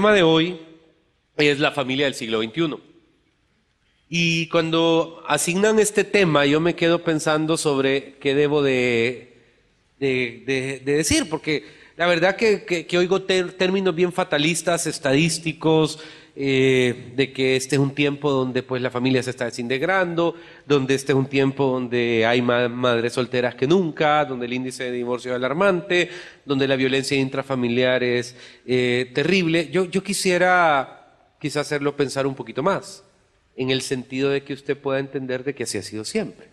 tema de hoy es la familia del siglo XXI. Y cuando asignan este tema, yo me quedo pensando sobre qué debo de, decir, porque la verdad que, oigo términos bien fatalistas, estadísticos, eh, de que este es un tiempo donde pues la familia se está desintegrando, donde este es un tiempo donde hay más madres solteras que nunca, donde el índice de divorcio es alarmante, donde la violencia intrafamiliar es eh, terrible. Yo, quisiera quizás hacerlo pensar un poquito más, en el sentido de que usted pueda entender de que así ha sido siempre.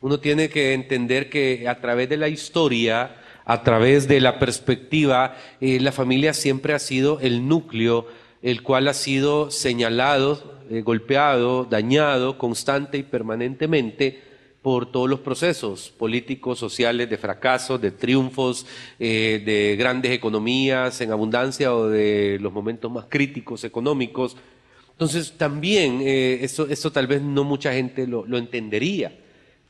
Uno tiene que entender que a través de la historia, a través de la perspectiva, eh, la familia siempre ha sido el núcleo el cual ha sido señalado, eh, golpeado, dañado constante y permanentemente por todos los procesos políticos, sociales, de fracasos, de triunfos, eh, de grandes economías en abundancia o de los momentos más críticos económicos. Entonces también eh, eso, tal vez no mucha gente lo entendería.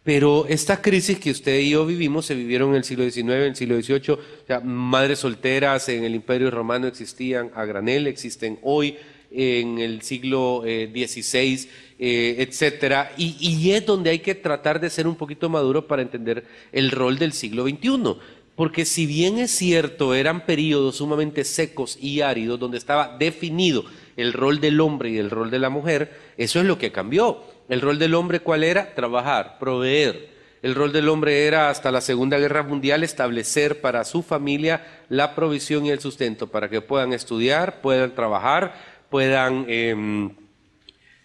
Pero esta crisis que usted y yo vivimos se vivieron en el siglo XIX, en el siglo XVIII. O madres solteras en el Imperio Romano existían a granel, existen hoy en el siglo XVI, eh, eh, etcétera. Y, y, es donde hay que tratar de ser un poquito maduro para entender el rol del siglo XXI. Porque si bien es cierto, eran periodos sumamente secos y áridos donde estaba definido el rol del hombre y el rol de la mujer, eso es lo que cambió. El rol del hombre cuál era? Trabajar, proveer. El rol del hombre era hasta la Segunda Guerra Mundial establecer para su familia la provisión y el sustento para que puedan estudiar, puedan trabajar, puedan em,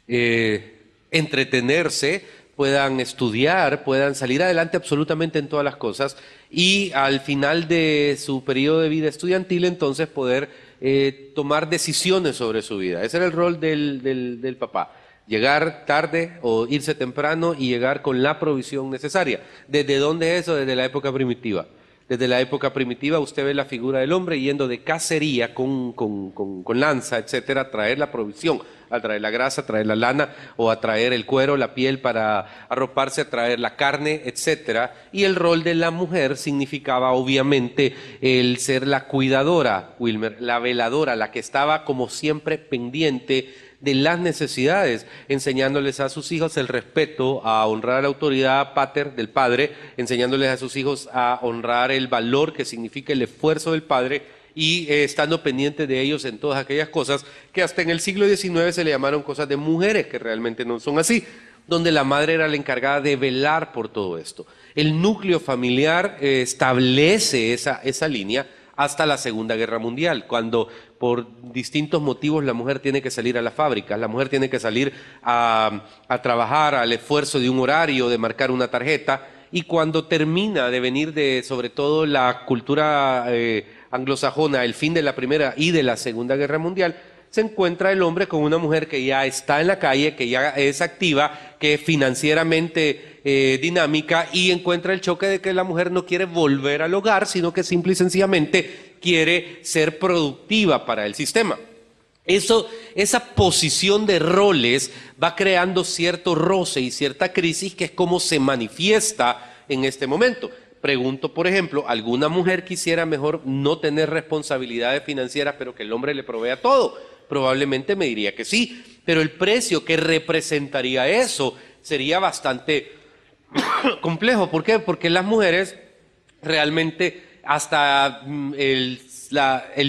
eh, entretenerse, puedan estudiar, puedan salir adelante absolutamente en todas las cosas y al final de su periodo de vida estudiantil entonces poder eh, tomar decisiones sobre su vida. Ese era el rol del papá. Llegar tarde o irse temprano y llegar con la provisión necesaria. ¿Desde dónde eso? Desde la época primitiva. Desde la época primitiva usted ve la figura del hombre yendo de cacería con, con, con, con lanza, etcétera, a traer la provisión, a traer la grasa, a traer la lana o a traer el cuero, la piel para arroparse, a traer la carne, etcétera. Y el rol de la mujer significaba obviamente el ser la cuidadora, Wilmer, la veladora, la que estaba como siempre pendiente de las necesidades, enseñándoles a sus hijos el respeto, a honrar la autoridad pater del padre, enseñándoles a sus hijos a honrar el valor que significa el esfuerzo del padre y eh, estando pendiente de ellos en todas aquellas cosas que hasta en el siglo XIX se le llamaron cosas de mujeres, que realmente no son así, donde la madre era la encargada de velar por todo esto. El núcleo familiar eh, establece esa, esa línea hasta la Segunda Guerra Mundial, cuando por distintos motivos la mujer tiene que salir a las fábricas, la mujer tiene que salir a, trabajar al esfuerzo de un horario, de marcar una tarjeta, y cuando termina de venir de, sobre todo, la cultura eh, anglosajona, el fin de la Primera y de la Segunda Guerra Mundial, se encuentra el hombre con una mujer que ya está en la calle, que ya es activa, que es financieramente eh, dinámica y encuentra el choque de que la mujer no quiere volver al hogar, sino que simple y sencillamente quiere ser productiva para el sistema. esa posición de roles va creando cierto roce y cierta crisis que es como se manifiesta en este momento. Pregunto, por ejemplo, ¿alguna mujer quisiera mejor no tener responsabilidades financieras, pero que el hombre le provea todo? Probablemente me diría que sí, pero el precio que representaría eso sería bastante complejo. ¿Por qué? Porque las mujeres realmente hasta mm, el,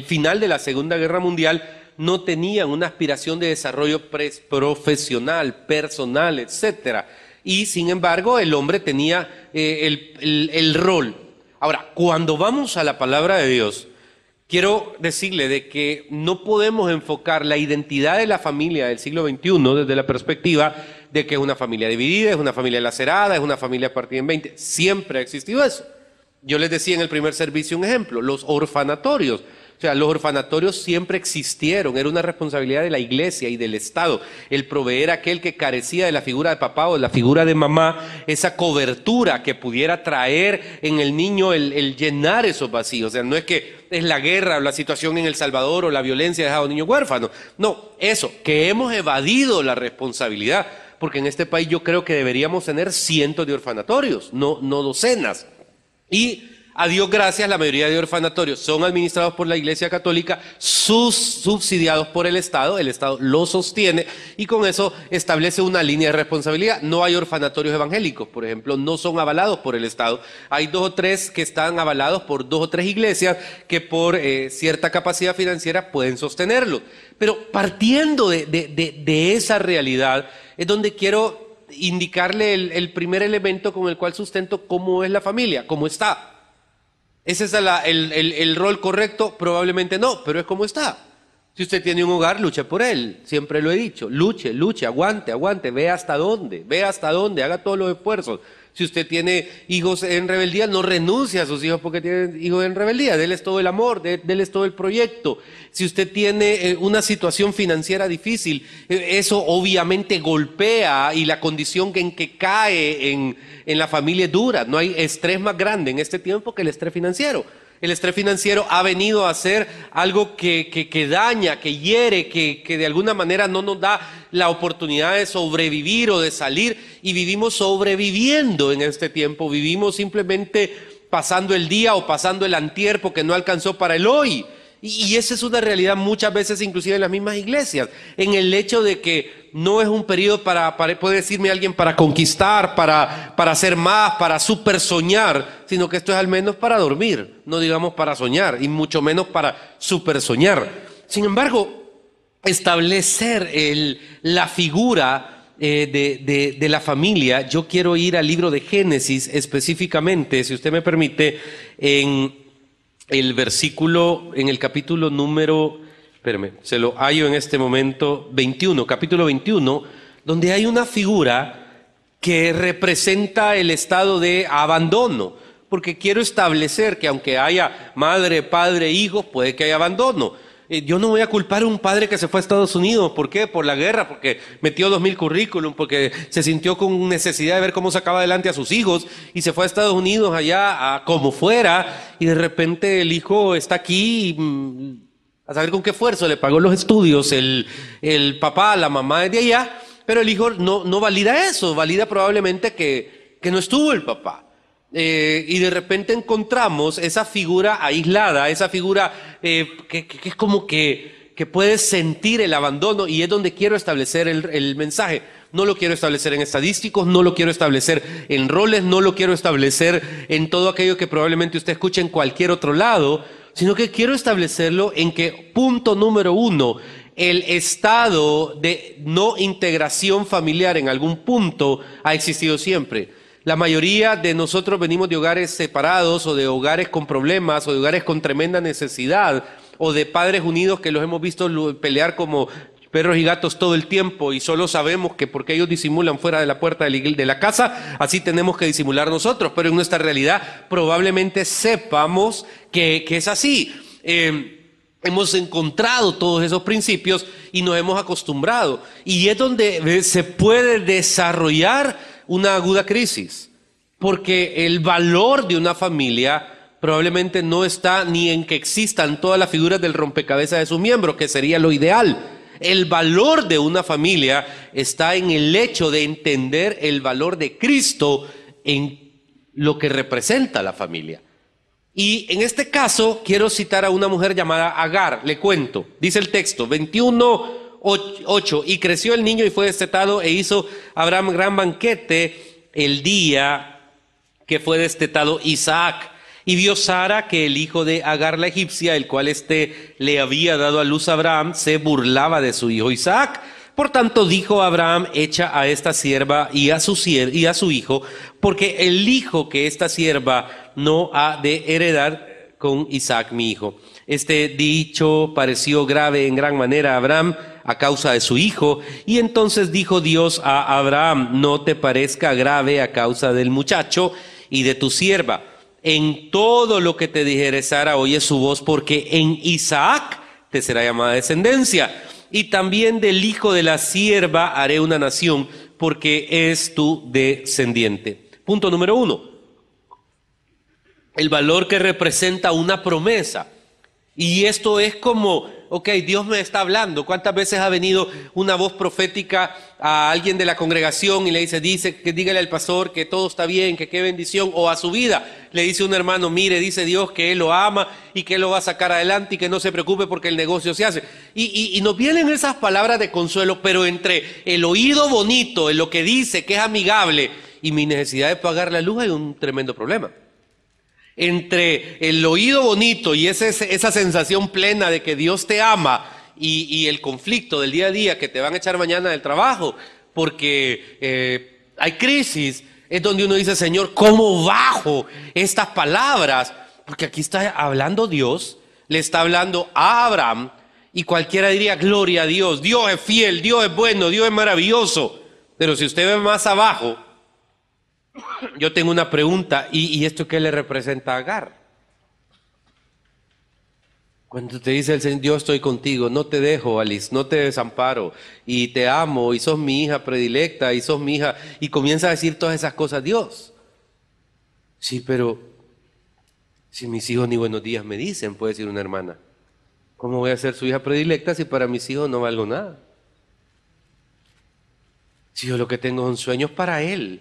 final de la Segunda Guerra Mundial no tenían una aspiración de desarrollo profesional, personal, etcétera. Y sin embargo, el hombre tenía eh, el, rol. Ahora, cuando vamos a la palabra de Dios, Quiero decirle de que no podemos enfocar la identidad de la familia del siglo XXI desde la perspectiva de que es una familia dividida, es una familia lacerada, es una familia partida en 20. Siempre ha existido eso. Yo les decía en el primer servicio un ejemplo, los orfanatorios. O sea, los orfanatorios siempre existieron, era una responsabilidad de la iglesia y del Estado el proveer a aquel que carecía de la figura de papá o de la figura de mamá esa cobertura que pudiera traer en el niño el, el llenar esos vacíos. O sea, no es que es la guerra o la situación en El Salvador o la violencia ha dejado niños huérfanos. No, eso, que hemos evadido la responsabilidad, porque en este país yo creo que deberíamos tener cientos de orfanatorios, no, no docenas. Y a Dios gracias, la mayoría de orfanatorios son administrados por la Iglesia Católica, sus subsidiados por el Estado, el Estado los sostiene y con eso establece una línea de responsabilidad. No hay orfanatorios evangélicos, por ejemplo, no son avalados por el Estado. Hay dos o tres que están avalados por dos o tres iglesias que por eh, cierta capacidad financiera pueden sostenerlo. Pero partiendo de, esa realidad es donde quiero indicarle el primer elemento con el cual sustento cómo es la familia, cómo está ese es el, el, el rol correcto? Probablemente no, pero es como está. Si usted tiene un hogar, luche por él. Siempre lo he dicho. Luche, luche, aguante, aguante. Ve hasta dónde, ve hasta dónde, haga todos los esfuerzos. Si usted tiene hijos en rebeldía, no renuncia a sus hijos porque tienen hijos en rebeldía. Déles todo el amor, déles todo el proyecto. Si usted tiene eh, una situación financiera difícil, eh, eso obviamente golpea y la condición en que cae en, en la familia es dura. No hay estrés más grande en este tiempo que el estrés financiero. El estrés financiero ha venido a ser algo que, que, daña, que hiere, que, de alguna manera no nos da la oportunidad de sobrevivir o de salir. Y vivimos sobreviviendo en este tiempo. Vivimos simplemente pasando el día o pasando el antierpo, que no alcanzó para el hoy. Y, y esa es una realidad muchas veces, inclusive en las mismas iglesias, en el hecho de que no es un periodo para, puede decirme alguien, para conquistar, para, para hacer más, para super soñar, sino que esto es al menos para dormir, no digamos para soñar, y mucho menos para super soñar. Sin embargo, establecer la figura eh, de, de, la familia, yo quiero ir al libro de Génesis específicamente, si usted me permite, en el versículo, en el capítulo número espérame, se lo hallo en este momento, 21, capítulo 21, donde hay una figura que representa el estado de abandono, porque quiero establecer que aunque haya madre, padre, hijo, puede que haya abandono. Eh, yo no voy a culpar a un padre que se fue a Estados Unidos. ¿Por qué? Por la guerra, porque metió dos mil currículum, porque se sintió con necesidad de ver cómo sacaba adelante a sus hijos y se fue a Estados Unidos allá como fuera y de repente el hijo está aquí mm, a saber con qué esfuerzo le pagó los estudios el, el papá, la mamá de allá, pero el hijo no, no valida eso, valida probablemente que, que no estuvo el papá. Eh, y de repente encontramos esa figura aislada, esa figura eh, que, es como que, que puede sentir el abandono y es donde quiero establecer el, el mensaje. No lo quiero establecer en estadísticos, no lo quiero establecer en roles, no lo quiero establecer en todo aquello que probablemente usted escuche en cualquier otro lado, sino que quiero establecerlo en que, punto número uno, el estado de no integración familiar en algún punto ha existido siempre. La mayoría de nosotros venimos de hogares separados o de hogares con problemas o de hogares con tremenda necesidad o de padres unidos que los hemos visto pelear como perros y gatos todo el tiempo y solo sabemos que porque ellos disimulan fuera de la puerta de la casa, así tenemos que disimular nosotros, pero en nuestra realidad probablemente sepamos que, es así. Eh, hemos encontrado todos esos principios y nos hemos acostumbrado. Y es donde eh, se puede desarrollar una aguda crisis, porque el valor de una familia probablemente no está ni en que existan todas las figuras del rompecabezas de sus miembros, que sería lo ideal el valor de una familia está en el hecho de entender el valor de Cristo en lo que representa la familia. Y en este caso quiero citar a una mujer llamada Agar, le cuento, dice el texto 21, y creció el niño y fue destetado e hizo Abraham gran banquete el día que fue destetado Isaac. Y vio Sara que el hijo de Agar la egipcia, el cual éste le había dado a luz a Abraham, se burlaba de su hijo Isaac. Por tanto dijo Abraham, echa a esta sierva y a su, y a su hijo, porque el hijo que esta sierva no ha de heredar con Isaac mi hijo. Este dicho pareció grave en gran manera a Abraham a causa de su hijo, y entonces dijo Dios a Abraham, no te parezca grave a causa del muchacho y de tu sierva en todo lo que te dijere Sara, oye su voz, porque en Isaac te será llamada descendencia. Y también del hijo de la sierva haré una nación, porque es tu descendiente. Punto número uno. El valor que representa una promesa. Y esto es como ok, Dios me está hablando. ¿Cuántas veces ha venido una voz profética a alguien de la congregación y le dice, dice, que dígale al pastor que todo está bien, que qué bendición, o a su vida le dice un hermano, mire, dice Dios que él lo ama y que él lo va a sacar adelante y que no se preocupe porque el negocio se hace. Y, y, nos vienen esas palabras de consuelo, pero entre el oído bonito, en lo que dice, que es amigable, y mi necesidad de pagar la luz hay un tremendo problema entre el oído bonito y esa sensación plena de que Dios te ama y, el conflicto del día a día que te van a echar mañana del trabajo, porque eh, hay crisis, es donde uno dice, Señor, ¿cómo bajo estas palabras? Porque aquí está hablando Dios, le está hablando a Abraham, y cualquiera diría, gloria a Dios, Dios es fiel, Dios es bueno, Dios es maravilloso. Pero si usted ve más abajo, yo tengo una pregunta, ¿y, esto qué le representa a Agar? Cuando te dice el Señor, yo estoy contigo, no te dejo, Alice, no te desamparo, y te amo, y sos mi hija predilecta, y sos mi hija, y comienza a decir todas esas cosas, Dios. Sí, pero si mis hijos ni buenos días me dicen, puede decir una hermana, ¿cómo voy a ser su hija predilecta si para mis hijos no valgo nada? Si yo lo que tengo son sueños para él,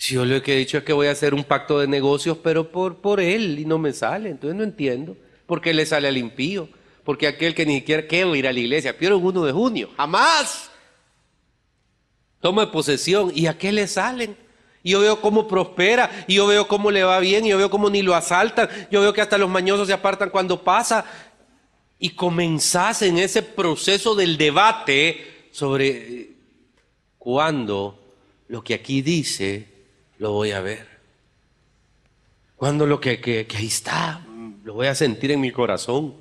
si yo lo que he dicho es que voy a hacer un pacto de negocios, pero por, por él y no me sale, entonces no entiendo. ¿Por qué le sale al impío? Porque aquel que ni siquiera quiere ir a la iglesia, pero el 1 de junio, jamás. Toma posesión y a qué le salen. Y yo veo cómo prospera, y yo veo cómo le va bien, y yo veo cómo ni lo asaltan, yo veo que hasta los mañosos se apartan cuando pasa. Y comenzás en ese proceso del debate sobre eh, cuando lo que aquí dice lo voy a ver? cuando lo que, ahí está? Lo voy a sentir en mi corazón.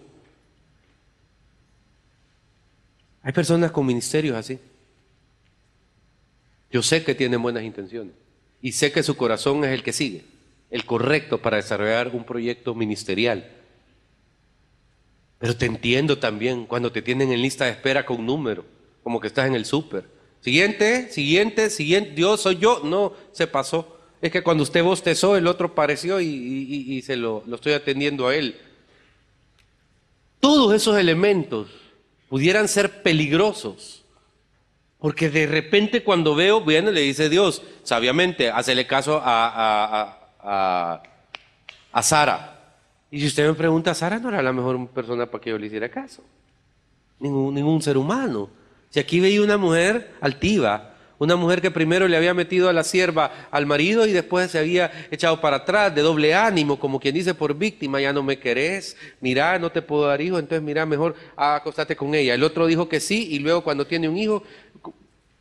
Hay personas con ministerios así. Yo sé que tienen buenas intenciones y sé que su corazón es el que sigue, el correcto para desarrollar un proyecto ministerial. Pero te entiendo también cuando te tienen en lista de espera con número, como que estás en el súper Siguiente, siguiente, siguiente, Dios soy yo. No, se pasó. Es que cuando usted bostezó, el otro pareció y, se lo, estoy atendiendo a él. Todos esos elementos pudieran ser peligrosos. Porque de repente cuando veo, viene y le dice Dios, sabiamente, hacele caso a, a, Sara. Y si usted me pregunta, Sara no era la mejor persona para que yo le hiciera caso. Ningún, ningún ser humano. Si aquí veía una mujer altiva, una mujer que primero le había metido a la sierva al marido y después se había echado para atrás de doble ánimo, como quien dice por víctima, ya no me querés, mirá, no te puedo dar hijo, entonces mirá, mejor acostate con ella. El otro dijo que sí y luego cuando tiene un hijo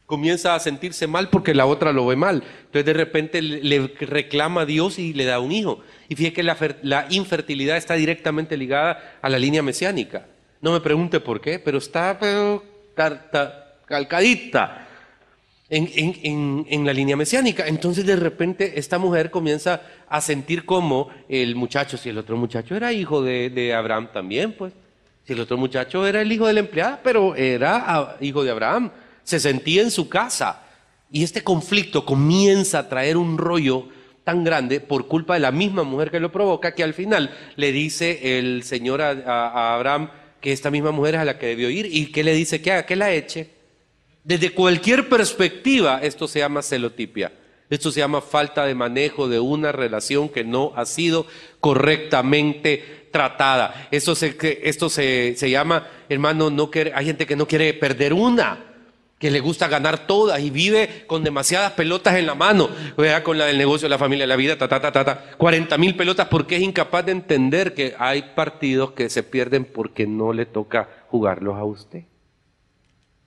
comienza a sentirse mal porque la otra lo ve mal. Entonces de repente le reclama a Dios y le da un hijo. Y fíjate que la, la infertilidad está directamente ligada a la línea mesiánica. No me pregunte por qué, pero está carta calcadita en, en, la línea mesiánica. Entonces de repente esta mujer comienza a sentir como el muchacho, si el otro muchacho era hijo de, Abraham también, pues, si el otro muchacho era el hijo de la empleada, pero era ah, hijo de Abraham, se sentía en su casa. Y este conflicto comienza a traer un rollo tan grande por culpa de la misma mujer que lo provoca, que al final le dice el Señor a Abraham, que esta misma mujer es a la que debió ir y que le dice que haga, que la eche. Desde cualquier perspectiva, esto se llama celotipia. Esto se llama falta de manejo de una relación que no ha sido correctamente tratada. Esto se, esto se, llama, hermano, no quiere hay gente que no quiere perder una que le gusta ganar todas y vive con demasiadas pelotas en la mano, ¿verdad? con la del negocio, la familia, la vida, ta, ta, ta, ta, ta. 40 mil pelotas porque es incapaz de entender que hay partidos que se pierden porque no le toca jugarlos a usted.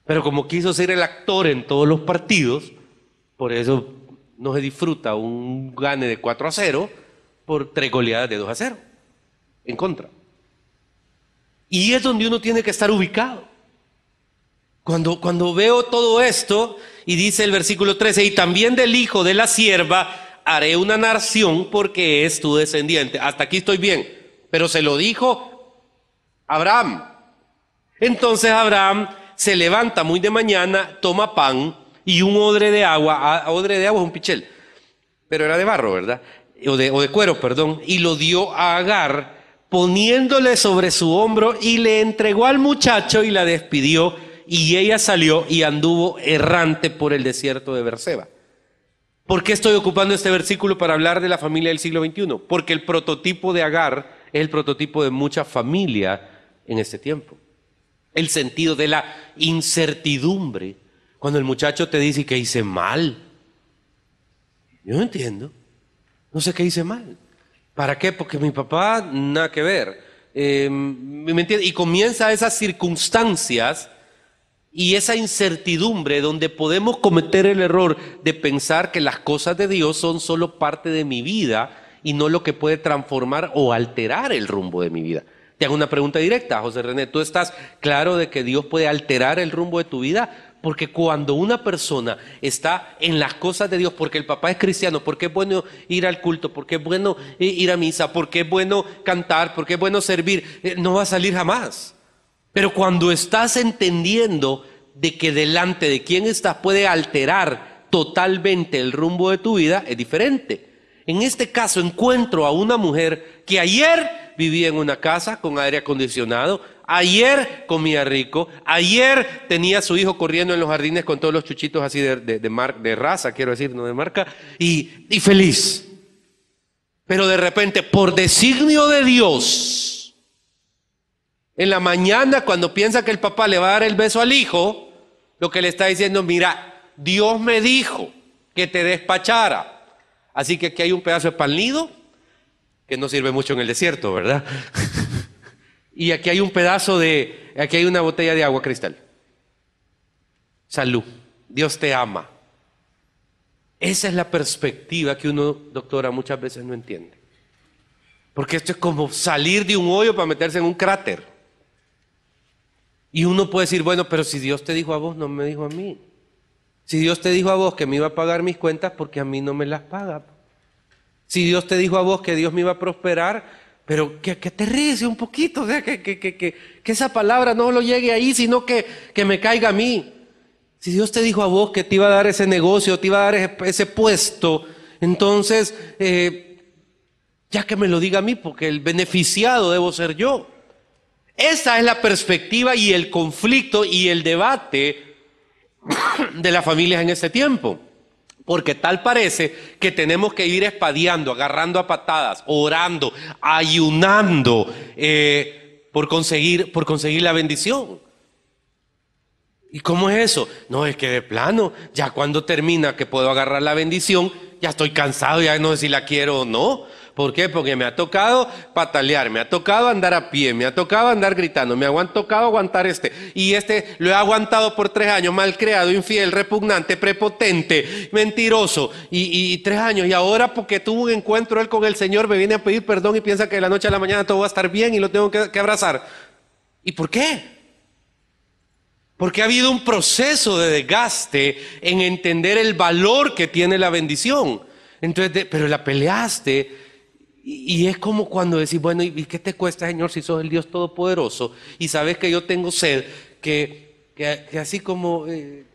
Pero como quiso ser el actor en todos los partidos, por eso no se disfruta un gane de 4 a 0 por tres goleadas de 2 a 0 en contra. Y es donde uno tiene que estar ubicado. Cuando, veo todo esto, y dice el versículo 13, y también del hijo de la sierva haré una nación porque es tu descendiente. Hasta aquí estoy bien, pero se lo dijo Abraham. Entonces Abraham se levanta muy de mañana, toma pan y un odre de agua, ah, odre de agua es un pichel, pero era de barro, ¿verdad? O de, o de cuero, perdón, y lo dio a Agar poniéndole sobre su hombro y le entregó al muchacho y la despidió y ella salió y anduvo errante por el desierto de Berseba. ¿Por qué estoy ocupando este versículo para hablar de la familia del siglo XXI? Porque el prototipo de Agar es el prototipo de mucha familia en este tiempo. El sentido de la incertidumbre. Cuando el muchacho te dice que hice mal. Yo no entiendo. No sé qué hice mal. ¿Para qué? Porque mi papá, nada que ver. Eh, y comienza esas circunstancias y esa incertidumbre donde podemos cometer el error de pensar que las cosas de Dios son solo parte de mi vida y no lo que puede transformar o alterar el rumbo de mi vida. Te hago una pregunta directa, José René. ¿Tú estás claro de que Dios puede alterar el rumbo de tu vida? Porque cuando una persona está en las cosas de Dios, porque el papá es cristiano, porque es bueno ir al culto, porque es bueno ir a misa, porque es bueno cantar, porque es bueno servir, eh, no va a salir jamás. Pero cuando estás entendiendo de que delante de quién estás puede alterar totalmente el rumbo de tu vida, es diferente. En este caso encuentro a una mujer que ayer vivía en una casa con aire acondicionado, ayer comía rico, ayer tenía a su hijo corriendo en los jardines con todos los chuchitos así de, de, de, de raza, quiero decir, no de marca, y, y feliz. Pero de repente, por designio de Dios, en la mañana cuando piensa que el papá le va a dar el beso al hijo, lo que le está diciendo, mira, Dios me dijo que te despachara. Así que aquí hay un pedazo de pan que no sirve mucho en el desierto, ¿verdad? y aquí hay un pedazo de, aquí hay una botella de agua cristal. Salud, Dios te ama. Esa es la perspectiva que uno, doctora, muchas veces no entiende. Porque esto es como salir de un hoyo para meterse en un cráter. Y uno puede decir, bueno, pero si Dios te dijo a vos, no me dijo a mí. Si Dios te dijo a vos que me iba a pagar mis cuentas, porque a mí no me las paga. Si Dios te dijo a vos que Dios me iba a prosperar, pero que, que te ríes un poquito, o sea, que, que, que, esa palabra no lo llegue ahí, sino que, que me caiga a mí. Si Dios te dijo a vos que te iba a dar ese negocio, te iba a dar ese, puesto, entonces, eh, ya que me lo diga a mí, porque el beneficiado debo ser yo. Esa es la perspectiva y el conflicto y el debate de las familias en ese tiempo. Porque tal parece que tenemos que ir espadeando, agarrando a patadas, orando, ayunando eh, por, conseguir, por conseguir la bendición. ¿Y cómo es eso? No, es que de plano, ya cuando termina que puedo agarrar la bendición, ya estoy cansado, ya no sé si la quiero o no. ¿Por qué? Porque me ha tocado patalear, me ha tocado andar a pie, me ha tocado andar gritando, me ha tocado aguantar este. Y este lo he aguantado por tres años, mal creado, infiel, repugnante, prepotente, mentiroso. Y, tres años. Y ahora porque tuvo un encuentro él con el Señor, me viene a pedir perdón y piensa que de la noche a la mañana todo va a estar bien y lo tengo que, abrazar. ¿Y por qué? Porque ha habido un proceso de desgaste en entender el valor que tiene la bendición. Entonces, pero la peleaste y, es como cuando decís, bueno, ¿y qué te cuesta, Señor, si sos el Dios Todopoderoso? Y sabes que yo tengo sed, que, así como, eh,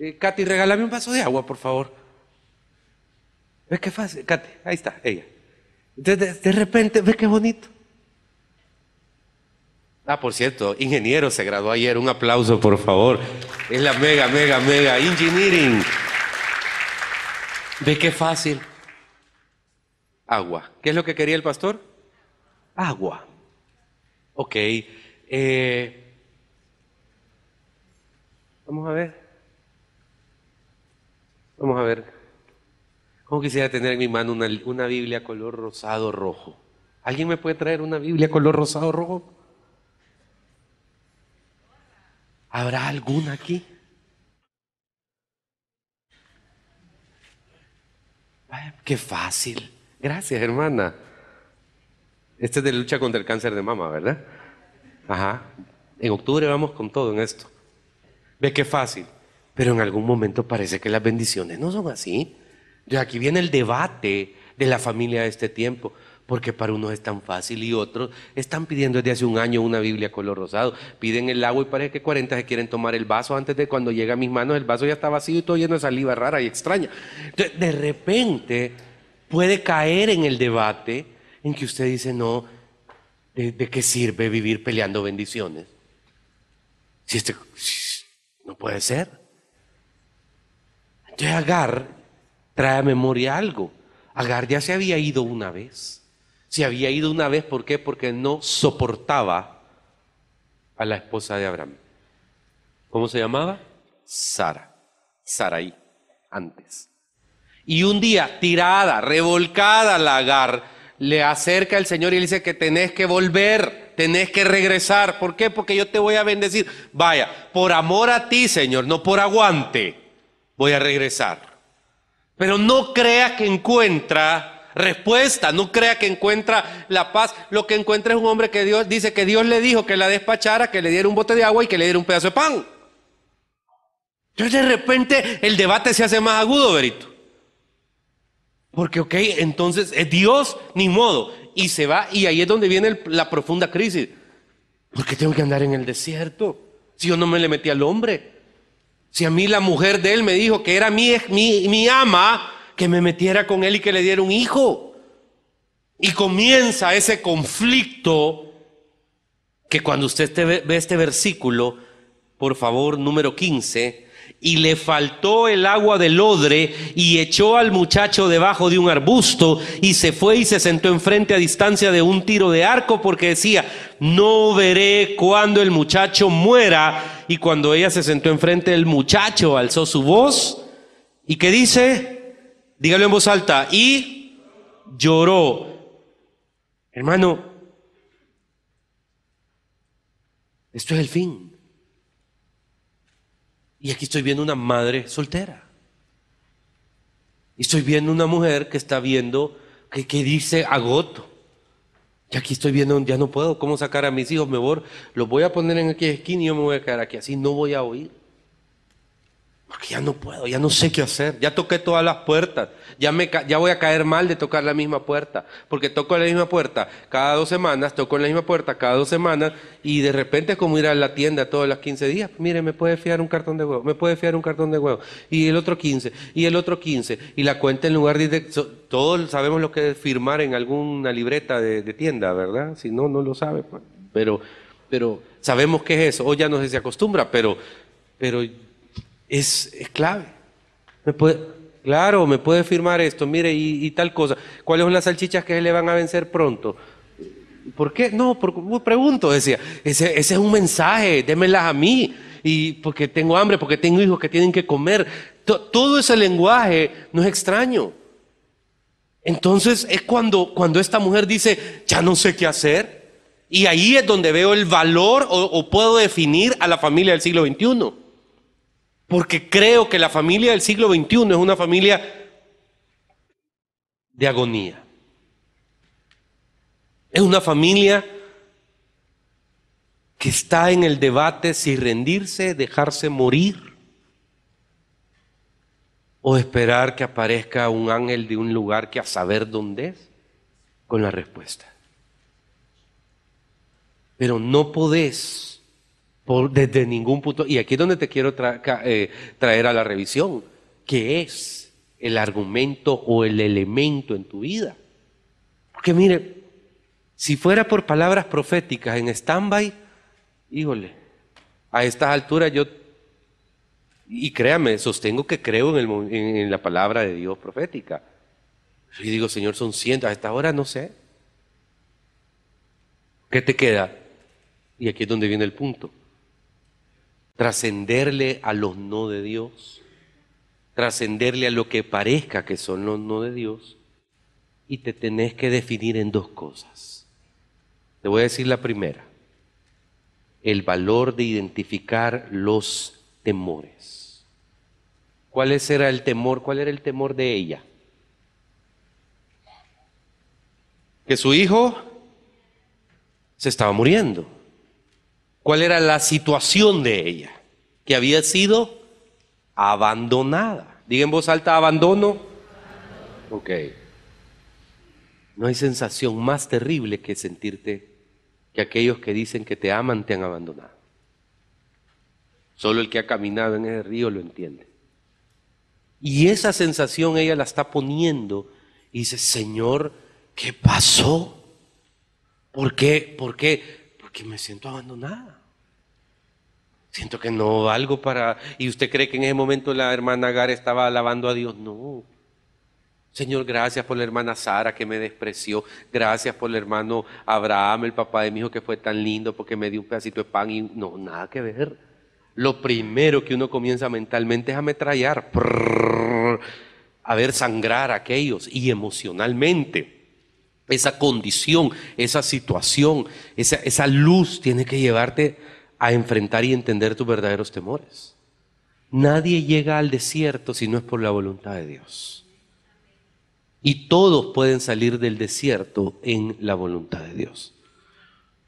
eh, Katy, regálame un vaso de agua, por favor. ¿Ves qué fácil? Katy, ahí está, ella. Entonces, de, repente, ¿ves qué bonito? Ah, por cierto, ingeniero se graduó ayer. Un aplauso, por favor. Es la mega, mega, mega engineering. Ve qué fácil agua. ¿Qué es lo que quería el pastor? Agua. Ok. Eh, vamos a ver. Vamos a ver. ¿Cómo quisiera tener en mi mano una, Biblia color rosado rojo? ¿Alguien me puede traer una Biblia color rosado rojo? ¿Habrá alguna aquí? qué fácil. Gracias, hermana. Este es de lucha contra el cáncer de mama, ¿verdad? Ajá. En octubre vamos con todo en esto. Ve qué fácil. Pero en algún momento parece que las bendiciones no son así. De aquí viene el debate de la familia de este tiempo. Porque para unos es tan fácil y otros están pidiendo desde hace un año una Biblia color rosado. Piden el agua y parece que 40 se quieren tomar el vaso antes de cuando llega a mis manos. El vaso ya está vacío y todo lleno de saliva rara y extraña. Entonces, de repente puede caer en el debate en que usted dice, no, ¿de, qué sirve vivir peleando bendiciones? Si este, no puede ser. Entonces Agar trae a memoria algo. Agar ya se había ido una vez. Se había ido una vez, ¿por qué? Porque no soportaba a la esposa de Abraham. ¿Cómo se llamaba? Sara. Saraí, antes. Y un día, tirada, revolcada Lagar, le acerca el Señor y le dice que tenés que volver, tenés que regresar. ¿Por qué? Porque yo te voy a bendecir. Vaya, por amor a ti, Señor, no por aguante, voy a regresar. Pero no crea que encuentra respuesta, no crea que encuentra la paz. Lo que encuentra es un hombre que Dios dice que Dios le dijo que la despachara, que le diera un bote de agua y que le diera un pedazo de pan. Entonces de repente el debate se hace más agudo, Berito. Porque, ok, entonces es eh, Dios, ni modo. Y se va, y ahí es donde viene la profunda crisis. ¿Por qué tengo que andar en el desierto? Si yo no me le metí al hombre. Si a mí la mujer de él me dijo que era mi, mi ama, que me metiera con él y que le diera un hijo. Y comienza ese conflicto que cuando usted ve este versículo, por favor, número 15, y le faltó el agua del odre y echó al muchacho debajo de un arbusto y se fue y se sentó enfrente a distancia de un tiro de arco porque decía, no veré cuando el muchacho muera. Y cuando ella se sentó enfrente del muchacho, alzó su voz y que dice, dígalo en voz alta, y lloró. Hermano, esto es el fin. Y aquí estoy viendo una madre soltera. Y estoy viendo una mujer que está viendo, que, que dice agoto. Y aquí estoy viendo, ya no puedo, ¿cómo sacar a mis hijos? Mejor los voy a poner en aquella esquina y yo me voy a quedar aquí. Así no voy a oír. Porque ya no puedo, ya no sé qué hacer. Ya toqué todas las puertas. Ya, me, ya voy a caer mal de tocar la misma puerta. Porque toco la misma puerta cada dos semanas, toco la misma puerta cada dos semanas y de repente es como ir a la tienda todos los 15 días. Mire, me puede fiar un cartón de huevo, me puede fiar un cartón de huevo. Y el otro 15, y el otro 15. Y la cuenta en lugar de... todos sabemos lo que es firmar en alguna libreta de, tienda, ¿verdad? Si no, no lo sabe. Pues. Pero, pero sabemos qué es eso. O ya no se acostumbra, pero... pero es, clave. Me puede, claro, me puede firmar esto, mire, y, tal cosa. ¿Cuáles son las salchichas que le van a vencer pronto? ¿Por qué? No, por, pregunto, decía. Ese, es un mensaje, démelas a mí. Y porque tengo hambre, porque tengo hijos que tienen que comer. todo ese lenguaje no es extraño. Entonces es cuando, cuando esta mujer dice, ya no sé qué hacer. Y ahí es donde veo el valor o, o puedo definir a la familia del siglo XXI porque creo que la familia del siglo XXI es una familia de agonía. Es una familia que está en el debate si rendirse, dejarse morir o esperar que aparezca un ángel de un lugar que a saber dónde es con la respuesta. Pero no podés desde ningún punto. Y aquí es donde te quiero eh, traer a la revisión. que es el argumento o el elemento en tu vida? Porque mire, si fuera por palabras proféticas en stand-by, híjole, a estas alturas yo, y créame, sostengo que creo en, en la palabra de Dios profética. Y digo, Señor, son cientos, a esta hora no sé. ¿Qué te queda? Y aquí es donde viene el punto trascenderle a los no de Dios, trascenderle a lo que parezca que son los no de Dios, y te tenés que definir en dos cosas. Te voy a decir la primera, el valor de identificar los temores. ¿Cuál era el temor? ¿Cuál era el temor de ella? Que su hijo se estaba muriendo cuál era la situación de ella, que había sido abandonada. Diga en voz alta, abandono. Ok. No hay sensación más terrible que sentirte que aquellos que dicen que te aman te han abandonado. Solo el que ha caminado en ese río lo entiende. Y esa sensación ella la está poniendo y dice, Señor, ¿qué pasó? ¿Por qué? ¿Por qué? me siento abandonada. Siento que no valgo para... Y usted cree que en ese momento la hermana Gara estaba alabando a Dios. No. Señor, gracias por la hermana Sara que me despreció. Gracias por el hermano Abraham, el papá de mi hijo que fue tan lindo porque me dio un pedacito de pan y no, nada que ver. Lo primero que uno comienza mentalmente es a a ver sangrar a aquellos y emocionalmente esa condición, esa situación, esa, luz tiene que llevarte a enfrentar y entender tus verdaderos temores. Nadie llega al desierto si no es por la voluntad de Dios. Y todos pueden salir del desierto en la voluntad de Dios.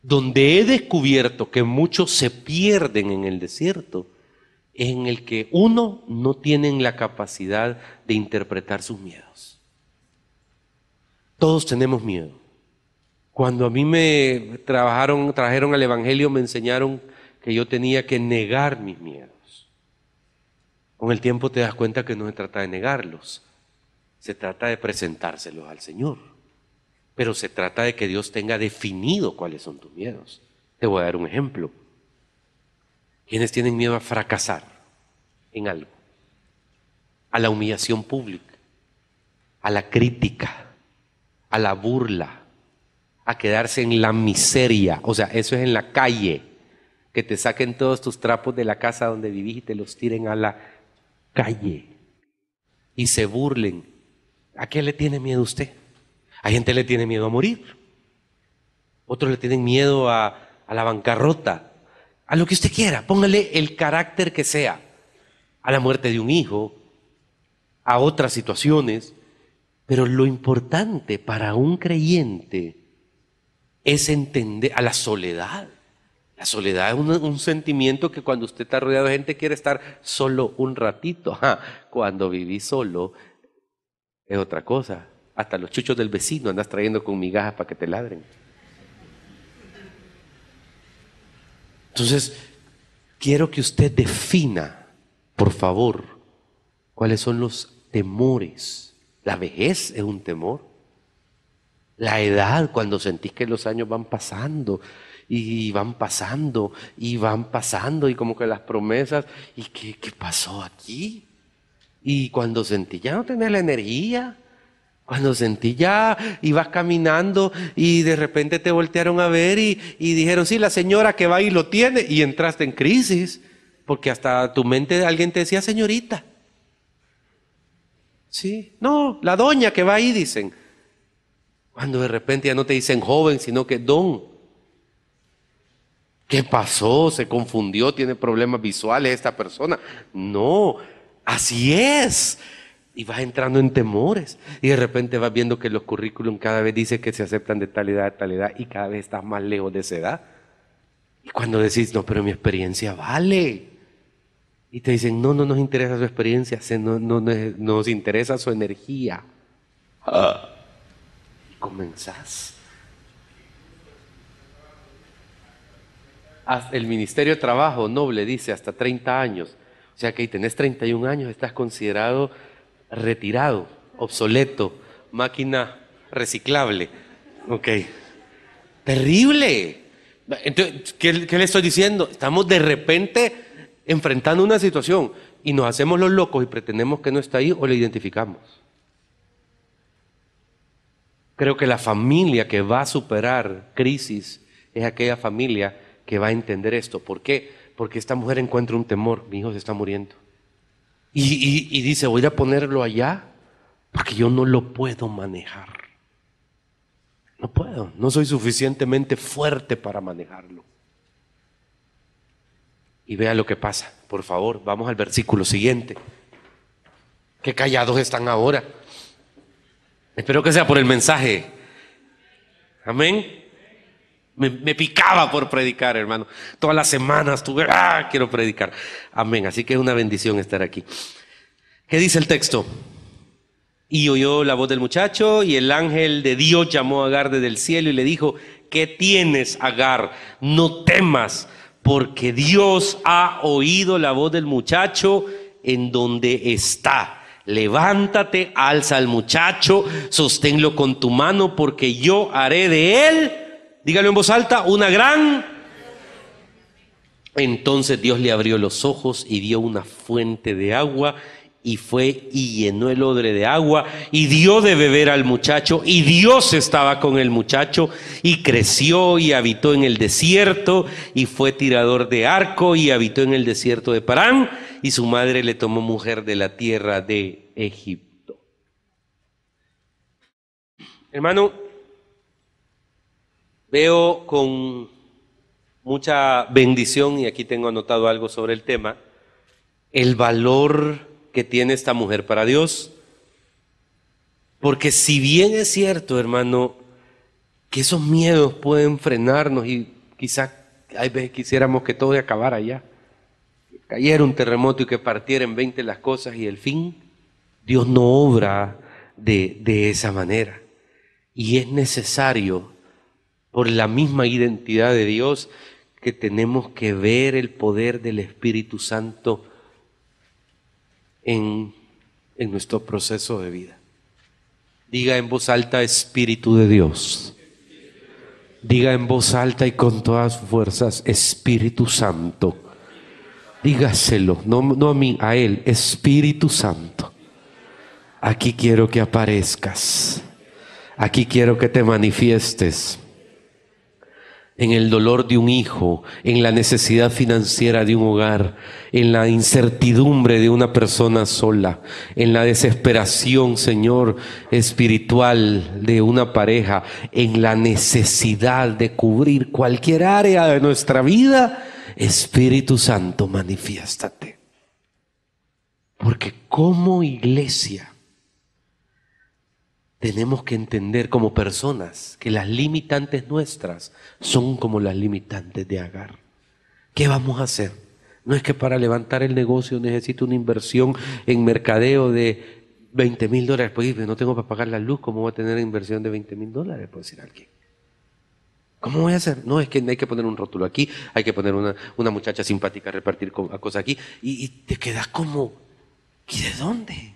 Donde he descubierto que muchos se pierden en el desierto, en el que uno no tiene la capacidad de interpretar sus miedos. Todos tenemos miedo. Cuando a mí me trabajaron, trajeron al Evangelio, me enseñaron que yo tenía que negar mis miedos. Con el tiempo te das cuenta que no se trata de negarlos, se trata de presentárselos al Señor. Pero se trata de que Dios tenga definido cuáles son tus miedos. Te voy a dar un ejemplo. Quienes tienen miedo a fracasar en algo, a la humillación pública, a la crítica, a la burla, a quedarse en la miseria. O sea, eso es en la calle. Que te saquen todos tus trapos de la casa donde vivís y te los tiren a la calle. Y se burlen. ¿A qué le tiene miedo usted? A gente le tiene miedo a morir. Otros le tienen miedo a, a la bancarrota. A lo que usted quiera. Póngale el carácter que sea. A la muerte de un hijo. A otras situaciones pero lo importante para un creyente es entender a la soledad. La soledad es un, sentimiento que cuando usted está rodeado de gente quiere estar solo un ratito. cuando viví solo es otra cosa. Hasta los chuchos del vecino andas trayendo con migajas para que te ladren. Entonces, quiero que usted defina, por favor, cuáles son los temores la vejez es un temor. La edad, cuando sentís que los años van pasando y van pasando y van pasando y como que las promesas, ¿y qué, pasó aquí? Y cuando sentí ya no tener la energía, cuando sentí ya, ibas caminando y de repente te voltearon a ver y, y, dijeron, sí, la señora que va y lo tiene, y entraste en crisis, porque hasta tu mente alguien te decía, señorita. Sí, no, la doña que va ahí, dicen. Cuando de repente ya no te dicen joven, sino que don. ¿Qué pasó? ¿Se confundió? ¿Tiene problemas visuales esta persona? No, así es. Y vas entrando en temores. Y de repente vas viendo que los currículum cada vez dice que se aceptan de tal edad a tal edad y cada vez estás más lejos de esa edad. Y cuando decís, no, pero mi experiencia vale. Y te dicen, no, no nos interesa su experiencia, no, no, nos interesa su energía. Y comenzás. El Ministerio de Trabajo Noble dice hasta 30 años. O sea que ahí tenés 31 años, estás considerado retirado, obsoleto, máquina reciclable. Ok. Terrible. Entonces, ¿qué, le estoy diciendo? Estamos de repente enfrentando una situación y nos hacemos los locos y pretendemos que no está ahí o le identificamos. Creo que la familia que va a superar crisis es aquella familia que va a entender esto. ¿Por qué? Porque esta mujer encuentra un temor, mi hijo se está muriendo. Y, y dice, voy a ponerlo allá porque yo no lo puedo manejar. No puedo, no soy suficientemente fuerte para manejarlo y vea lo que pasa. Por favor, vamos al versículo siguiente. Qué callados están ahora. Espero que sea por el mensaje. Amén. Me, me picaba por predicar, hermano. Todas las semanas tuve, ah, quiero predicar. Amén. Así que es una bendición estar aquí. ¿Qué dice el texto? Y oyó la voz del muchacho y el ángel de Dios llamó a Agar desde el cielo y le dijo, ¿qué tienes, Agar? No temas porque Dios ha oído la voz del muchacho en donde está. Levántate, alza al muchacho, sosténlo con tu mano, porque yo haré de él, dígalo en voz alta, una gran... Entonces Dios le abrió los ojos y dio una fuente de agua y fue y llenó el odre de agua y dio de beber al muchacho y Dios estaba con el muchacho y creció y habitó en el desierto y fue tirador de arco y habitó en el desierto de Parán y su madre le tomó mujer de la tierra de Egipto. Hermano, veo con mucha bendición y aquí tengo anotado algo sobre el tema, el valor que tiene esta mujer para Dios. Porque si bien es cierto, hermano, que esos miedos pueden frenarnos y quizás hay veces quisiéramos que todo acabara ya. Que cayera un terremoto y que partieran 20 las cosas y el fin. Dios no obra de, de esa manera. Y es necesario, por la misma identidad de Dios, que tenemos que ver el poder del Espíritu Santo en, nuestro proceso de vida. Diga en voz alta, Espíritu de Dios. Diga en voz alta y con todas fuerzas, Espíritu Santo. Dígaselo, no, no a mí, a Él, Espíritu Santo. Aquí quiero que aparezcas. Aquí quiero que te manifiestes en el dolor de un hijo, en la necesidad financiera de un hogar, en la incertidumbre de una persona sola, en la desesperación, Señor, espiritual de una pareja, en la necesidad de cubrir cualquier área de nuestra vida. Espíritu Santo, manifiéstate. Porque como iglesia tenemos que entender como personas que las limitantes nuestras son como las limitantes de Agar. ¿Qué vamos a hacer? No es que para levantar el negocio necesito una inversión en mercadeo de 20 mil dólares. Pues no tengo para pagar la luz, ¿cómo voy a tener inversión de 20 mil dólares? Puede decir alguien. ¿Cómo voy a hacer? No, es que hay que poner un rótulo aquí, hay que poner una, muchacha simpática a repartir cosas aquí, y, y te quedas como, ¿y de dónde?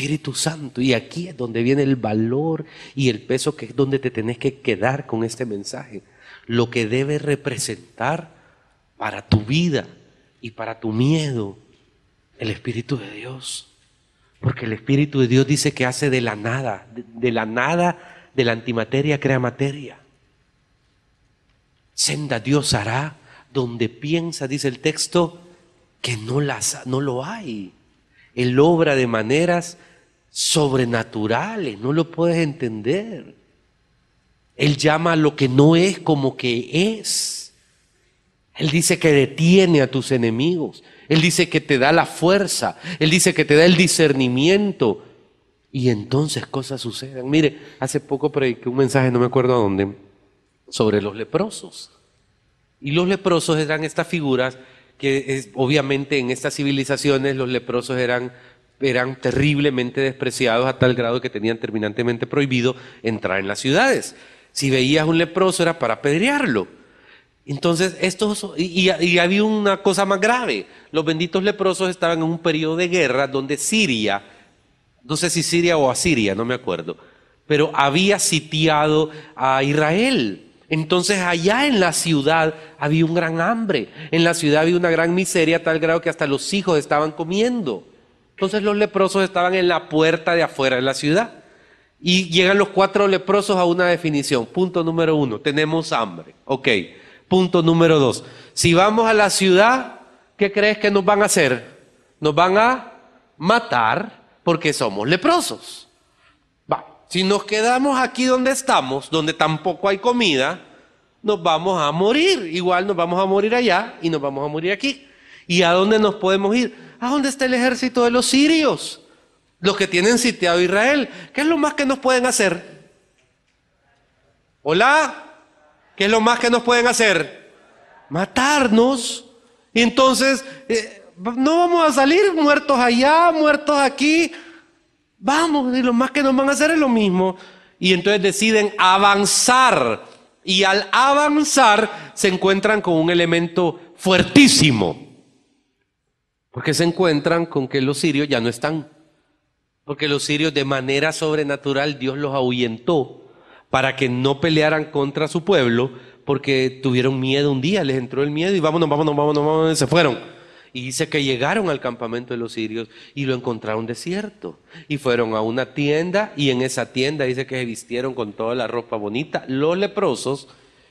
Espíritu Santo. Y aquí es donde viene el valor y el peso que es donde te tenés que quedar con este mensaje. Lo que debe representar para tu vida y para tu miedo el Espíritu de Dios. Porque el Espíritu de Dios dice que hace de la nada, de, la nada, de la antimateria crea materia. Senda Dios hará donde piensa, dice el texto, que no, las, no lo hay. Él obra de maneras sobrenaturales, no lo puedes entender. Él llama a lo que no es como que es. Él dice que detiene a tus enemigos. Él dice que te da la fuerza. Él dice que te da el discernimiento. Y entonces cosas suceden. Mire, hace poco prediqué un mensaje, no me acuerdo a dónde, sobre los leprosos. Y los leprosos eran estas figuras que es, obviamente en estas civilizaciones los leprosos eran eran terriblemente despreciados a tal grado que tenían terminantemente prohibido entrar en las ciudades. Si veías un leproso era para apedrearlo. Entonces, estos, y, había una cosa más grave. Los benditos leprosos estaban en un periodo de guerra donde Siria, no sé si Siria o Asiria, no me acuerdo, pero había sitiado a Israel. Entonces allá en la ciudad había un gran hambre, en la ciudad había una gran miseria tal grado que hasta los hijos estaban comiendo. Entonces los leprosos estaban en la puerta de afuera de la ciudad. Y llegan los cuatro leprosos a una definición. Punto número uno, tenemos hambre. Ok. Punto número dos, si vamos a la ciudad, ¿qué crees que nos van a hacer? Nos van a matar porque somos leprosos. Va, si nos quedamos aquí donde estamos, donde tampoco hay comida, nos vamos a morir. Igual nos vamos a morir allá y nos vamos a morir aquí. ¿Y a dónde nos podemos ir? ¿a dónde está el ejército de los sirios? Los que tienen sitiado Israel. ¿Qué es lo más que nos pueden hacer? Hola, ¿qué es lo más que nos pueden hacer? Matarnos. Y entonces, eh, no vamos a salir muertos allá, muertos aquí. Vamos, y lo más que nos van a hacer es lo mismo. Y entonces deciden avanzar. Y al avanzar se encuentran con un elemento fuertísimo. Porque se encuentran con que los sirios ya no están. Porque los sirios de manera sobrenatural Dios los ahuyentó para que no pelearan contra su pueblo, porque tuvieron miedo un día, les entró el miedo y vámonos, vámonos, vámonos, vámonos, se fueron. Y dice que llegaron al campamento de los sirios y lo encontraron desierto. Y fueron a una tienda y en esa tienda dice que se vistieron con toda la ropa bonita, los leprosos,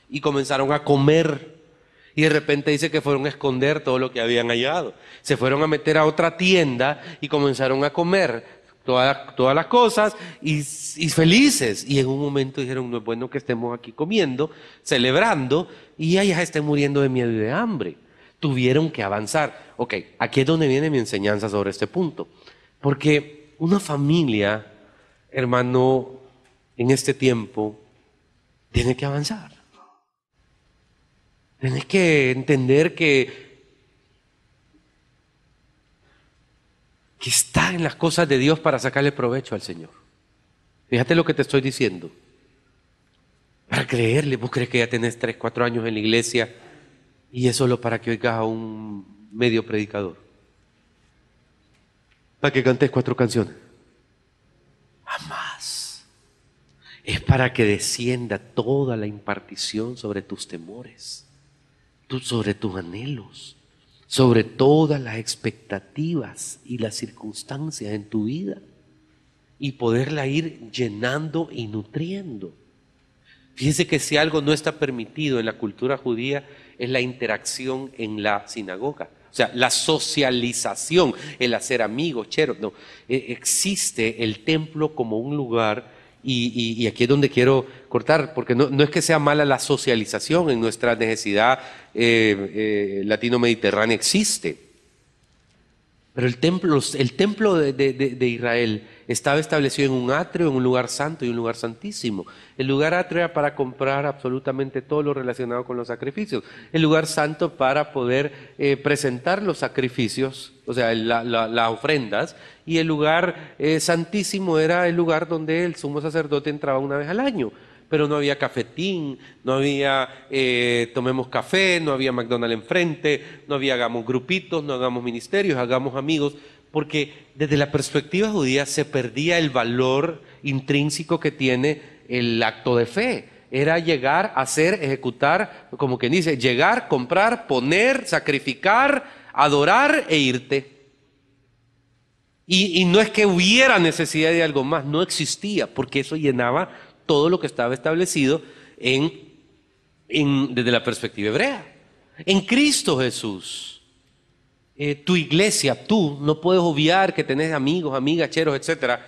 y comenzaron a comer y de repente dice que fueron a esconder todo lo que habían hallado. Se fueron a meter a otra tienda y comenzaron a comer todas las cosas y, y felices. Y en un momento dijeron, no es bueno que estemos aquí comiendo, celebrando, y allá estén muriendo de miedo y de hambre. Tuvieron que avanzar. Ok, aquí es donde viene mi enseñanza sobre este punto. Porque una familia, hermano, en este tiempo, tiene que avanzar. Tenés que entender que, está en las cosas de Dios para sacarle provecho al Señor. Fíjate lo que te estoy diciendo. Para creerle, vos crees que ya tenés 3, 4 años en la iglesia y es solo para que oigas a un medio predicador. Para que cantes cuatro canciones. Jamás. Es para que descienda toda la impartición sobre tus temores sobre tus anhelos, sobre todas las expectativas y las circunstancias en tu vida y poderla ir llenando y nutriendo. Fíjese que si algo no está permitido en la cultura judía es la interacción en la sinagoga. O sea, la socialización, el hacer amigos, chero. No, e, existe el templo como un lugar y, aquí es donde quiero cortar, porque no, es que sea mala la socialización en nuestra necesidad eh, eh, latino-mediterránea, existe. Pero el templo, el templo de Israel estaba establecido en un atrio, en un lugar santo y un lugar santísimo. El lugar atrio era para comprar absolutamente todo lo relacionado con los sacrificios. El lugar santo para poder eh, presentar los sacrificios, o sea, las ofrendas. Y el lugar eh, santísimo era el lugar donde el sumo sacerdote entraba una vez al año pero no había cafetín, no había eh, tomemos café, no había McDonald's enfrente, no había hagamos grupitos, no hagamos ministerios, hagamos amigos porque desde la perspectiva judía se perdía el valor intrínseco que tiene el acto de fe. Era llegar, hacer, ejecutar, como quien dice, llegar, comprar, poner, sacrificar, adorar e irte. Y, no es que hubiera necesidad de algo más, no existía, porque eso llenaba todo lo que estaba establecido en, desde la perspectiva hebrea. En Cristo Jesús. Eh, tu iglesia, tú, no puedes obviar que tenés amigos, amigas, cheros, etc.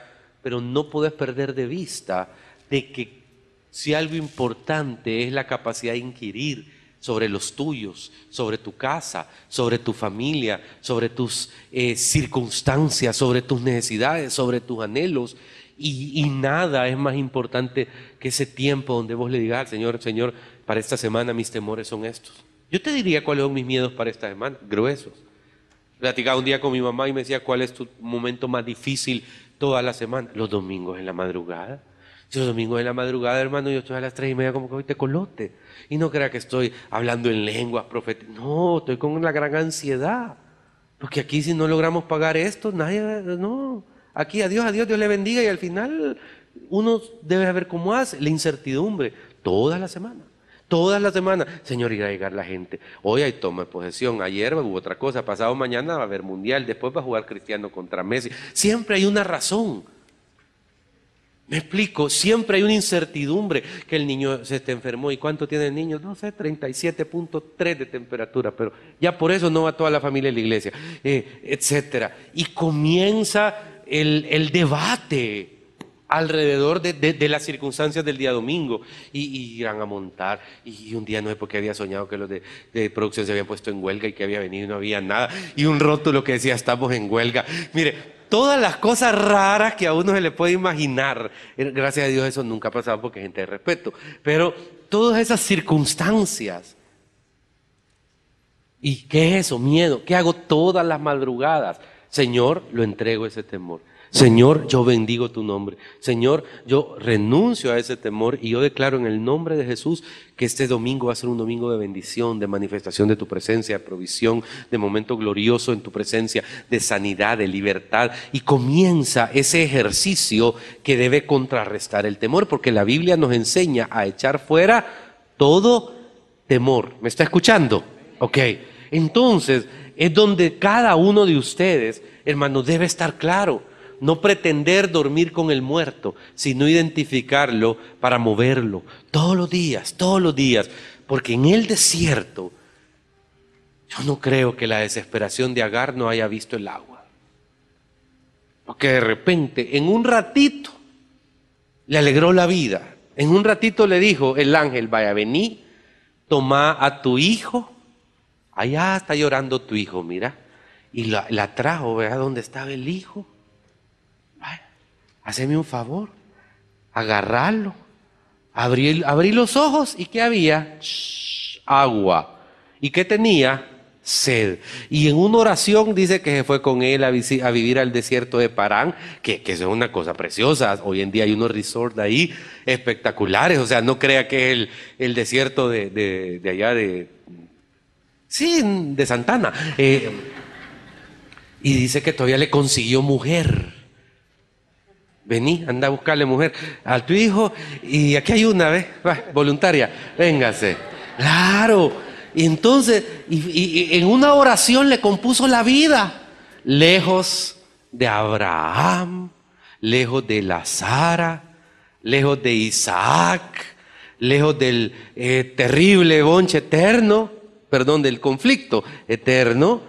Pero no puedes perder de vista de que si algo importante es la capacidad de inquirir sobre los tuyos, sobre tu casa, sobre tu familia, sobre tus eh, circunstancias, sobre tus necesidades, sobre tus anhelos. Y, nada es más importante que ese tiempo donde vos le digas al ah, Señor, Señor, para esta semana mis temores son estos. Yo te diría cuáles son mis miedos para esta semana, gruesos. Platicaba un día con mi mamá y me decía, ¿cuál es tu momento más difícil toda la semana? Los domingos en la madrugada. Los domingos en la madrugada, hermano, yo estoy a las tres y media como que hoy te colote. Y no crea que estoy hablando en lenguas, profeta. No, estoy con una gran ansiedad. Porque aquí si no logramos pagar esto, nadie, no. Aquí, adiós, adiós, Dios le bendiga. Y al final uno debe saber cómo hace la incertidumbre toda la semana. Todas las semanas, Señor, irá a llegar la gente. Hoy hay toma de posesión, ayer hubo otra cosa, pasado mañana va a haber mundial, después va a jugar Cristiano contra Messi. Siempre hay una razón. Me explico, siempre hay una incertidumbre que el niño se te enfermó. ¿Y cuánto tiene el niño? No sé, 37.3 de temperatura, pero ya por eso no va toda la familia a la iglesia, eh, etcétera. Y comienza el, el debate alrededor de, las circunstancias del día domingo y, y, a montar. Y un día no sé por qué había soñado que los de, producción se habían puesto en huelga y que había venido y no había nada. Y un rótulo que decía estamos en huelga. Mire, todas las cosas raras que a uno se le puede imaginar. Eh, gracias a Dios eso nunca ha pasado porque gente de respeto. Pero todas esas circunstancias. ¿Y qué es eso? Miedo. ¿Qué hago todas las madrugadas? Señor, lo entrego ese temor. Señor, yo bendigo tu nombre. Señor, yo renuncio a ese temor y yo declaro en el nombre de Jesús que este domingo va a ser un domingo de bendición, de manifestación de tu presencia, de provisión, de momento glorioso en tu presencia, de sanidad, de libertad. Y comienza ese ejercicio que debe contrarrestar el temor, porque la Biblia nos enseña a echar fuera todo temor. ¿Me está escuchando? Ok. Entonces, es donde cada uno de ustedes, hermano, debe estar claro. No pretender dormir con el muerto, sino identificarlo para moverlo. Todos los días, todos los días. Porque en el desierto, yo no creo que la desesperación de Agar no haya visto el agua. Porque de repente, en un ratito, le alegró la vida. En un ratito le dijo el ángel, vaya, vení, toma a tu hijo Allá está llorando tu hijo, mira. Y la, trajo, ¿verdad? ¿Dónde estaba el hijo. haceme un favor. agarralo. Abrí, abrí, los ojos y ¿qué había? agua. ¿Y qué tenía? Sed. Y en una oración dice que se fue con él a, vivir al desierto de Parán, que, es una cosa preciosa. Hoy en día hay unos resorts ahí espectaculares. O sea, no crea que el, el desierto de, de allá de, Sí, de Santana. Eh, y dice que todavía le consiguió mujer. Vení, anda a buscarle mujer a tu hijo. Y aquí hay una, ¿ves? voluntaria, véngase. Claro. Y entonces, y, en una oración le compuso la vida. Lejos de Abraham, lejos de la Sara, lejos de Isaac, lejos del eh, terrible bonche eterno perdón, del conflicto eterno.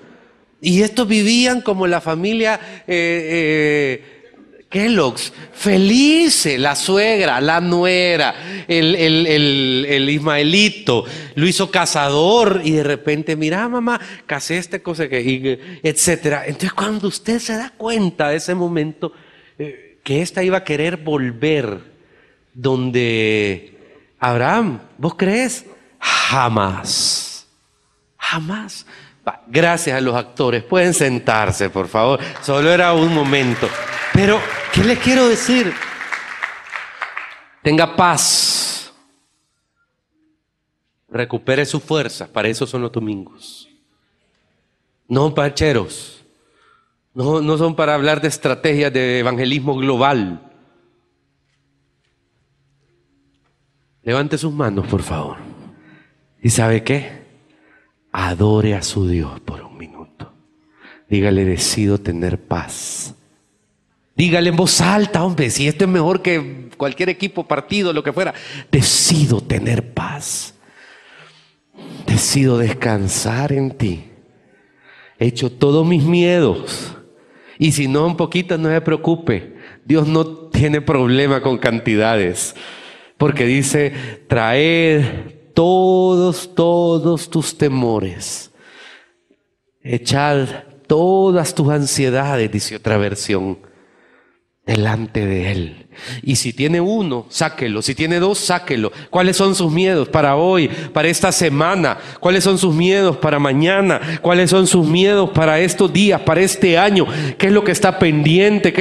Y estos vivían como la familia eh, eh, Kellogg's, felices, la suegra, la nuera, el, ismaelito, lo hizo cazador y de repente, mira mamá, casé esta cosa que, Entonces cuando usted se da cuenta de ese momento, eh, que ésta iba a querer volver donde Abraham, ¿vos crees? Jamás. Jamás. Gracias a los actores. Pueden sentarse, por favor. Solo era un momento. Pero, ¿qué les quiero decir? Tenga paz. Recupere sus fuerzas. Para eso son los domingos. No parcheros. No, no son para hablar de estrategias de evangelismo global. Levante sus manos, por favor. ¿Y sabe qué? Adore a su Dios por un minuto. Dígale, decido tener paz. Dígale en voz alta, hombre, si esto es mejor que cualquier equipo, partido, lo que fuera. Decido tener paz. Decido descansar en ti. He hecho todos mis miedos. Y si no, un poquito, no se preocupe. Dios no tiene problema con cantidades. Porque dice, traed todos, todos tus temores. Echar todas tus ansiedades, dice otra versión, delante de Él. Y si tiene uno, sáquelo. Si tiene dos, sáquelo. ¿Cuáles son sus miedos para hoy, para esta semana? ¿Cuáles son sus miedos para mañana? ¿Cuáles son sus miedos para estos días, para este año? ¿Qué es lo que está pendiente?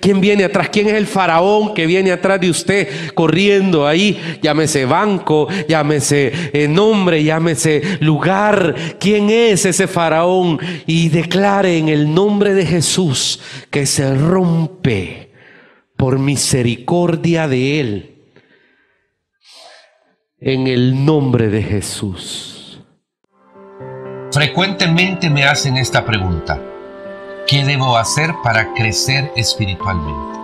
¿Quién viene atrás? ¿Quién es el faraón que viene atrás de usted corriendo ahí? Llámese banco, llámese eh, nombre, llámese lugar. ¿Quién es ese faraón? Y declare en el nombre de Jesús que se rompe por misericordia de Él, en el nombre de Jesús. Frecuentemente me hacen esta pregunta, ¿qué debo hacer para crecer espiritualmente?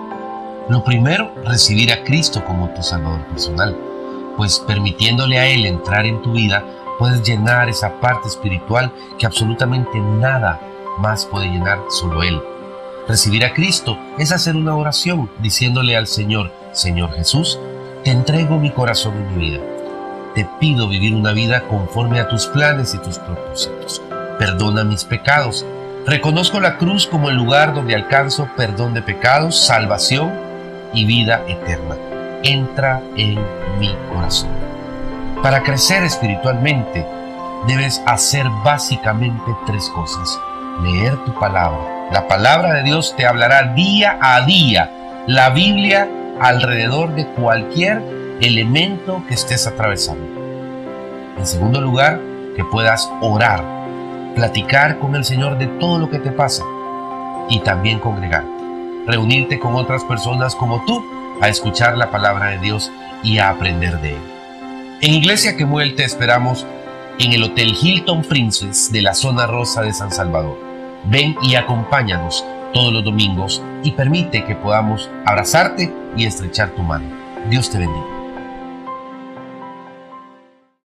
Lo primero, recibir a Cristo como tu Salvador personal, pues permitiéndole a Él entrar en tu vida, puedes llenar esa parte espiritual que absolutamente nada más puede llenar solo Él. Recibir a Cristo es hacer una oración diciéndole al Señor, Señor Jesús, te entrego mi corazón y mi vida. Te pido vivir una vida conforme a tus planes y tus propósitos. Perdona mis pecados. Reconozco la cruz como el lugar donde alcanzo perdón de pecados, salvación y vida eterna. Entra en mi corazón. Para crecer espiritualmente, debes hacer básicamente tres cosas. Leer tu palabra, la palabra de Dios te hablará día a día. La Biblia alrededor de cualquier elemento que estés atravesando. En segundo lugar, que puedas orar, platicar con el Señor de todo lo que te pasa y también congregarte, reunirte con otras personas como tú a escuchar la palabra de Dios y a aprender de Él. En Iglesia que te esperamos en el Hotel Hilton Princess de la zona rosa de San Salvador Ven y acompáñanos todos los domingos y permite que podamos abrazarte y estrechar tu mano. Dios te bendiga.